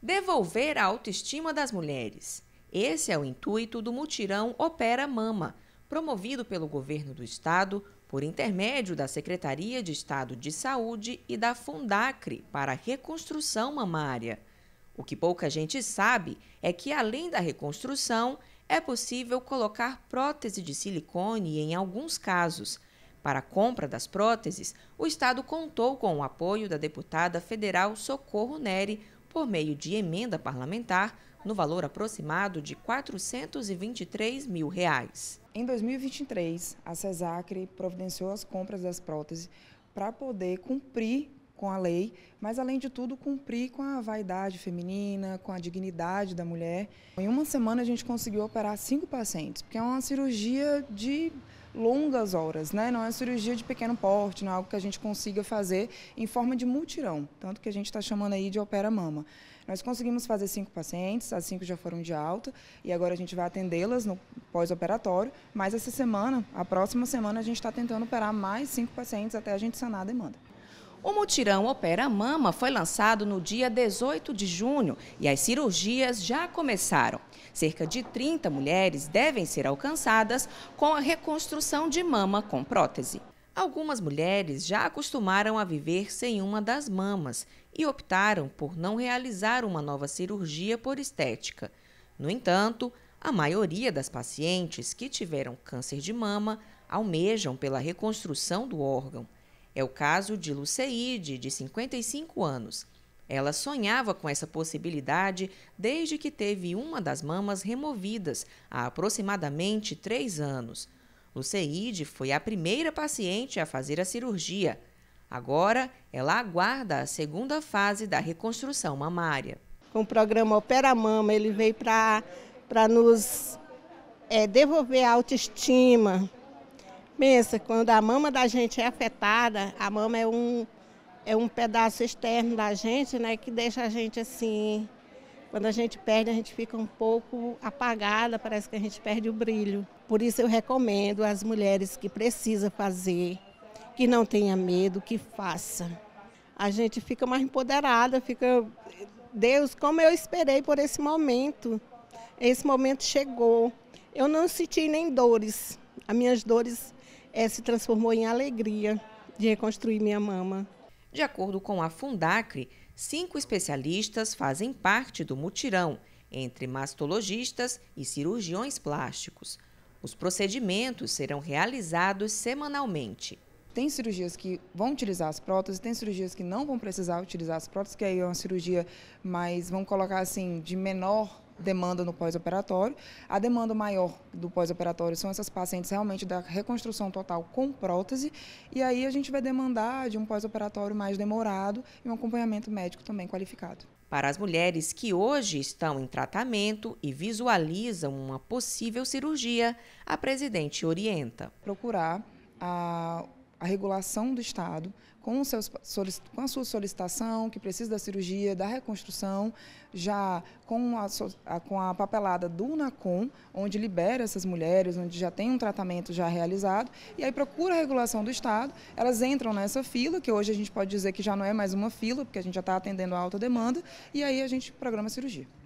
Devolver a autoestima das mulheres. Esse é o intuito do mutirão Opera Mama, promovido pelo governo do estado por intermédio da Secretaria de Estado de Saúde e da Fundacre para a reconstrução mamária. O que pouca gente sabe é que, além da reconstrução, é possível colocar prótese de silicone em alguns casos. Para a compra das próteses, o Estado contou com o apoio da deputada federal Socorro Neri, por meio de emenda parlamentar, no valor aproximado de R$ 423 mil. Reais. Em 2023, a CESACRE providenciou as compras das próteses para poder cumprir com a lei, mas além de tudo cumprir com a vaidade feminina, com a dignidade da mulher. Em uma semana a gente conseguiu operar cinco pacientes, porque é uma cirurgia de longas horas, né? Não é cirurgia de pequeno porte, não é algo que a gente consiga fazer em forma de multirão, tanto que a gente está chamando aí de opera-mama. Nós conseguimos fazer cinco pacientes, as cinco já foram de alta e agora a gente vai atendê-las no pós-operatório, mas essa semana, a próxima semana, a gente está tentando operar mais cinco pacientes até a gente sanar a demanda. O mutirão Opera Mama foi lançado no dia 18 de junho e as cirurgias já começaram. Cerca de 30 mulheres devem ser alcançadas com a reconstrução de mama com prótese. Algumas mulheres já acostumaram a viver sem uma das mamas e optaram por não realizar uma nova cirurgia por estética. No entanto, a maioria das pacientes que tiveram câncer de mama almejam pela reconstrução do órgão. É o caso de Luceide, de 55 anos. Ela sonhava com essa possibilidade desde que teve uma das mamas removidas, há aproximadamente três anos. Luceide foi a primeira paciente a fazer a cirurgia. Agora, ela aguarda a segunda fase da reconstrução mamária. Com o programa Opera Mama, ele veio para nos é, devolver a autoestima, Pensa, quando a mama da gente é afetada, a mama é um, é um pedaço externo da gente, né, que deixa a gente assim. Quando a gente perde, a gente fica um pouco apagada, parece que a gente perde o brilho. Por isso eu recomendo às mulheres que precisam fazer, que não tenha medo, que faça. A gente fica mais empoderada, fica Deus, como eu esperei por esse momento. Esse momento chegou. Eu não senti nem dores. As minhas dores é, se transformou em alegria de reconstruir minha mama. De acordo com a Fundacre, cinco especialistas fazem parte do mutirão, entre mastologistas e cirurgiões plásticos. Os procedimentos serão realizados semanalmente. Tem cirurgias que vão utilizar as próteses, tem cirurgias que não vão precisar utilizar as próteses, que aí é uma cirurgia mais, vamos colocar assim, de menor demanda no pós-operatório. A demanda maior do pós-operatório são essas pacientes realmente da reconstrução total com prótese, e aí a gente vai demandar de um pós-operatório mais demorado e um acompanhamento médico também qualificado. Para as mulheres que hoje estão em tratamento e visualizam uma possível cirurgia, a presidente orienta. Procurar a a regulação do Estado com, com, a sua solicitação, que precisa da cirurgia, da reconstrução, já com a, com a papelada do NACOM, onde libera essas mulheres, onde já tem um tratamento já realizado, e aí procura a regulação do Estado, elas entram nessa fila, que hoje a gente pode dizer que já não é mais uma fila, porque a gente já está atendendo a alta demanda, e aí a gente programa a cirurgia.